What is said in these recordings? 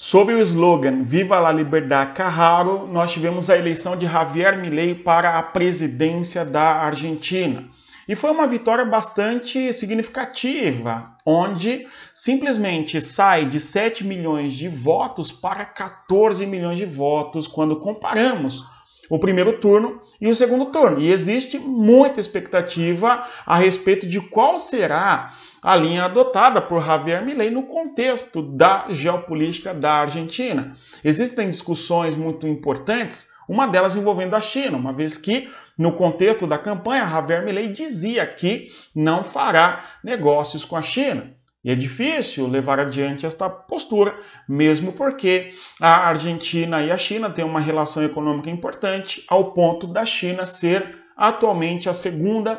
Sob o slogan Viva la Liberdade Carraro, nós tivemos a eleição de Javier Milei para a presidência da Argentina. E foi uma vitória bastante significativa, onde simplesmente sai de 7 milhões de votos para 14 milhões de votos quando comparamos o primeiro turno e o segundo turno. E existe muita expectativa a respeito de qual será a linha adotada por Javier Milei no contexto da geopolítica da Argentina. Existem discussões muito importantes, uma delas envolvendo a China, uma vez que no contexto da campanha Javier Milei dizia que não fará negócios com a China. E é difícil levar adiante esta postura, mesmo porque a Argentina e a China têm uma relação econômica importante, ao ponto da China ser atualmente a segunda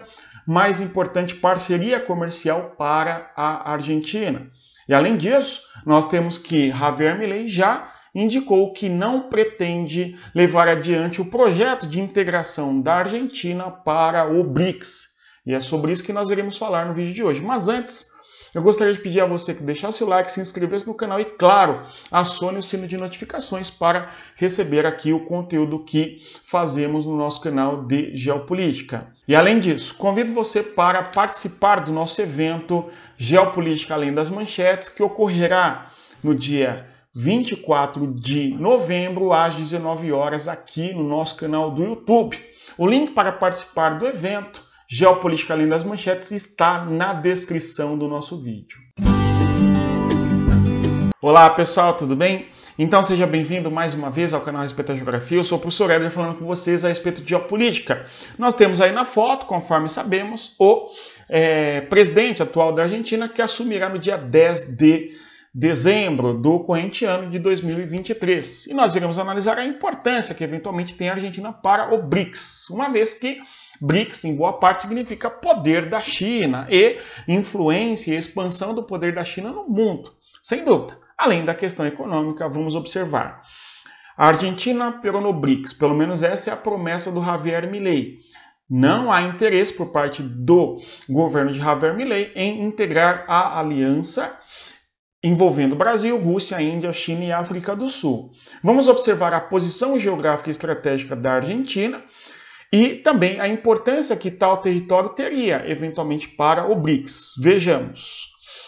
mais importante parceria comercial para a Argentina. E além disso, nós temos que Javier Milei já indicou que não pretende levar adiante o projeto de integração da Argentina para o BRICS. E é sobre isso que nós iremos falar no vídeo de hoje. Mas antes, eu gostaria de pedir a você que deixasse o like, se inscrevesse no canal e, claro, acione o sino de notificações para receber aqui o conteúdo que fazemos no nosso canal de Geopolítica. E além disso, convido você para participar do nosso evento Geopolítica Além das Manchetes, que ocorrerá no dia 24 de novembro, às 19 horas, aqui no nosso canal do YouTube. O link para participar do evento Geopolítica Além das Manchetes está na descrição do nosso vídeo. Olá pessoal, tudo bem? Então seja bem-vindo mais uma vez ao canal Respeito à Geografia. Eu sou o professor Eder falando com vocês a respeito de geopolítica. Nós temos aí na foto, conforme sabemos, o é, presidente atual da Argentina que assumirá no dia 10 de dezembro do corrente ano de 2023. E nós iremos analisar a importância que eventualmente tem a Argentina para o BRICS, uma vez que BRICS, em boa parte, significa poder da China e influência e expansão do poder da China no mundo, sem dúvida. Além da questão econômica, vamos observar. A Argentina pegou no BRICS, pelo menos essa é a promessa do Javier Milei. Não há interesse por parte do governo de Javier Milei em integrar a aliança envolvendo Brasil, Rússia, Índia, China e África do Sul. Vamos observar a posição geográfica e estratégica da Argentina e também a importância que tal território teria eventualmente para o BRICS. Vejamos.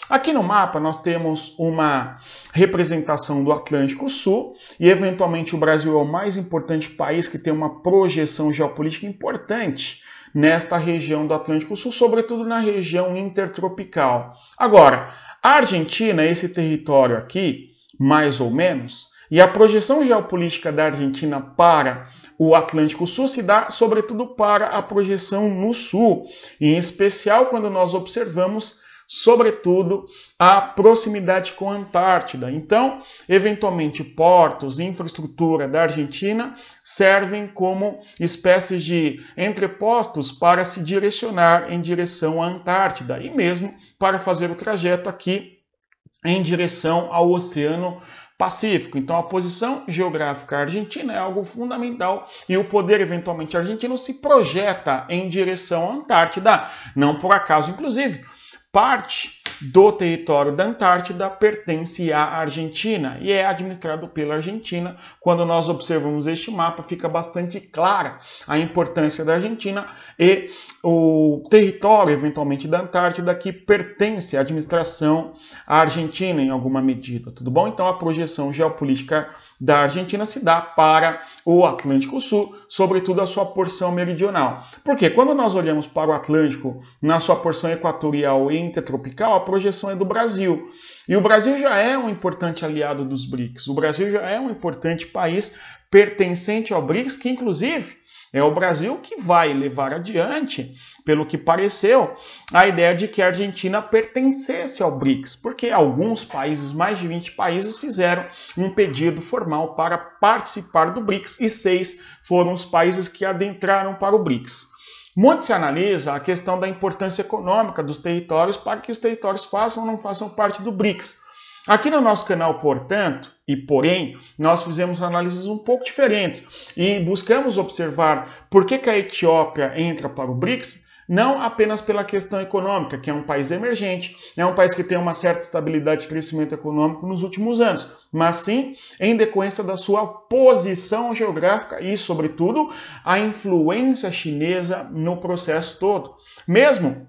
Aqui no mapa nós temos uma representação do Atlântico Sul e eventualmente o Brasil é o mais importante país que tem uma projeção geopolítica importante nesta região do Atlântico Sul, sobretudo na região intertropical. Agora, a Argentina, esse território aqui, mais ou menos, e a projeção geopolítica da Argentina para o Atlântico Sul se dá, sobretudo, para a projeção no Sul, em especial quando nós observamos sobretudo a proximidade com a Antártida. Então, eventualmente, portos e infraestrutura da Argentina servem como espécies de entrepostos para se direcionar em direção à Antártida e mesmo para fazer o trajeto aqui em direção ao Oceano Pacífico. Então a posição geográfica argentina é algo fundamental e o poder eventualmente argentino se projeta em direção à Antártida, não por acaso, inclusive. Parte do território da Antártida pertence à Argentina e é administrado pela Argentina. Quando nós observamos este mapa, fica bastante clara a importância da Argentina e o território, eventualmente, da Antártida que pertence à administração argentina em alguma medida. Tudo bom? Então, a projeção geopolítica da Argentina se dá para o Atlântico Sul, sobretudo a sua porção meridional. Porque quando nós olhamos para o Atlântico na sua porção equatorial e intertropical, a projeção é do Brasil. E o Brasil já é um importante aliado dos BRICS. O Brasil já é um importante país pertencente ao BRICS, que inclusive é o Brasil que vai levar adiante, pelo que pareceu, a ideia de que a Argentina pertencesse ao BRICS, porque alguns países, mais de 20 países, fizeram um pedido formal para participar do BRICS e seis foram os países que adentraram para o BRICS. Muito se analisa a questão da importância econômica dos territórios para que os territórios façam ou não façam parte do BRICS. Aqui no nosso canal, portanto, e porém, nós fizemos análises um pouco diferentes e buscamos observar por que, que a Etiópia entra para o BRICS não apenas pela questão econômica, que é um país emergente, é um país que tem uma certa estabilidade de crescimento econômico nos últimos anos, mas sim em decorrência da sua posição geográfica e, sobretudo, a influência chinesa no processo todo. Mesmo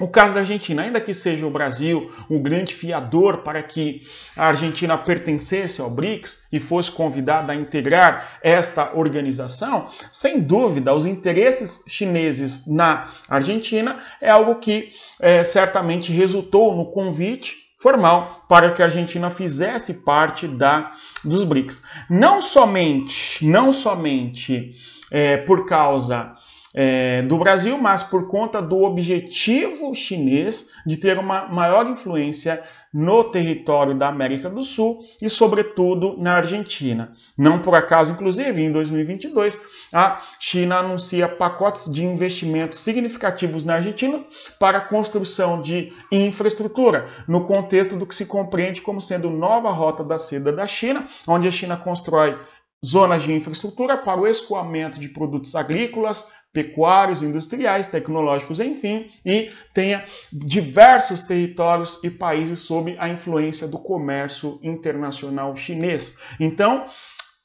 o caso da Argentina, ainda que seja o Brasil o grande fiador para que a Argentina pertencesse ao BRICS e fosse convidada a integrar esta organização, sem dúvida, os interesses chineses na Argentina é algo que é, certamente resultou no convite formal para que a Argentina fizesse parte da dos BRICS. Não somente, não somente é, por causa é, do Brasil, mas por conta do objetivo chinês de ter uma maior influência no território da América do Sul e, sobretudo, na Argentina. Não por acaso, inclusive, em 2022, a China anuncia pacotes de investimentos significativos na Argentina para a construção de infraestrutura, no contexto do que se compreende como sendo nova rota da seda da China, onde a China constrói zonas de infraestrutura para o escoamento de produtos agrícolas, pecuários, industriais, tecnológicos, enfim, e tenha diversos territórios e países sob a influência do comércio internacional chinês. Então,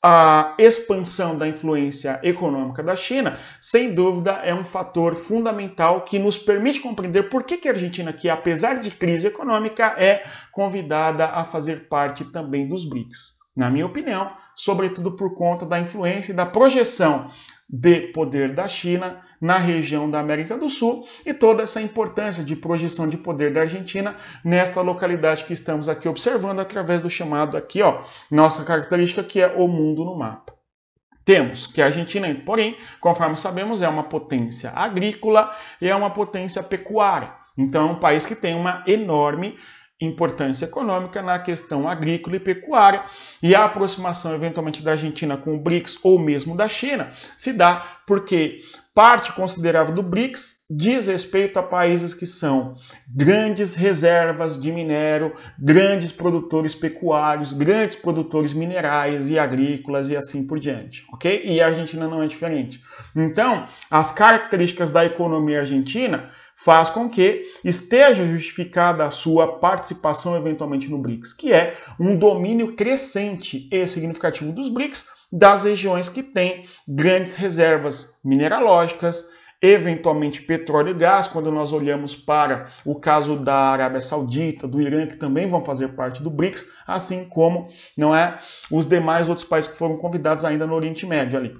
a expansão da influência econômica da China, sem dúvida, é um fator fundamental que nos permite compreender por que, que a Argentina, que apesar de crise econômica, é convidada a fazer parte também dos BRICS. Na minha opinião, sobretudo por conta da influência e da projeção de poder da China na região da América do Sul e toda essa importância de projeção de poder da Argentina nesta localidade que estamos aqui observando através do chamado aqui, ó, nossa característica que é o mundo no mapa. Temos que a Argentina, porém, conforme sabemos, é uma potência agrícola e é uma potência pecuária. Então, é um país que tem uma enorme importância econômica na questão agrícola e pecuária, e a aproximação eventualmente da Argentina com o BRICS ou mesmo da China se dá porque parte considerável do BRICS diz respeito a países que são grandes reservas de minério, grandes produtores pecuários, grandes produtores minerais e agrícolas e assim por diante, ok? E a Argentina não é diferente. Então, as características da economia argentina faz com que esteja justificada a sua participação eventualmente no BRICS, que é um domínio crescente e significativo dos BRICS das regiões que têm grandes reservas mineralógicas, eventualmente petróleo e gás, quando nós olhamos para o caso da Arábia Saudita, do Irã, que também vão fazer parte do BRICS, assim como não é os demais outros países que foram convidados ainda no Oriente Médio ali.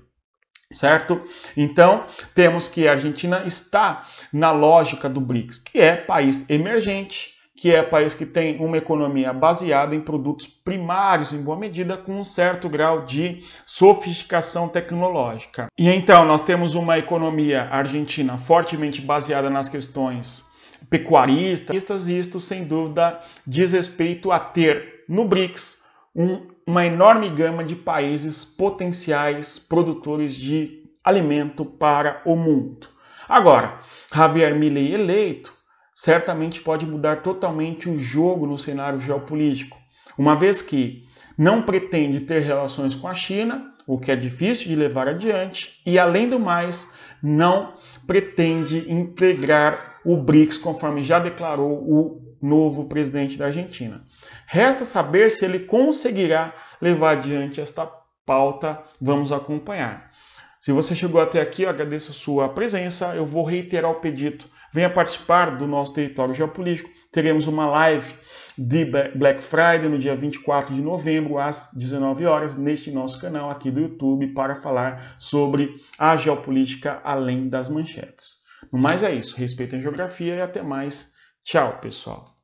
Certo? Então, temos que a Argentina está na lógica do BRICS, que é país emergente, que é país que tem uma economia baseada em produtos primários, em boa medida, com um certo grau de sofisticação tecnológica. E então, nós temos uma economia argentina fortemente baseada nas questões pecuaristas, e isto, sem dúvida, diz respeito a ter no BRICS um uma enorme gama de países potenciais produtores de alimento para o mundo. Agora, Javier Milley eleito certamente pode mudar totalmente o jogo no cenário geopolítico, uma vez que não pretende ter relações com a China, o que é difícil de levar adiante, e além do mais, não pretende integrar o BRICS, conforme já declarou o novo presidente da Argentina. Resta saber se ele conseguirá levar adiante esta pauta. Vamos acompanhar. Se você chegou até aqui, eu agradeço a sua presença. Eu vou reiterar o pedido. Venha participar do nosso território geopolítico. Teremos uma live de Black Friday no dia 24 de novembro, às 19 horas, neste nosso canal aqui do YouTube, para falar sobre a geopolítica além das manchetes. No mais é isso. Respeitem a geografia e até mais. Tchau, pessoal.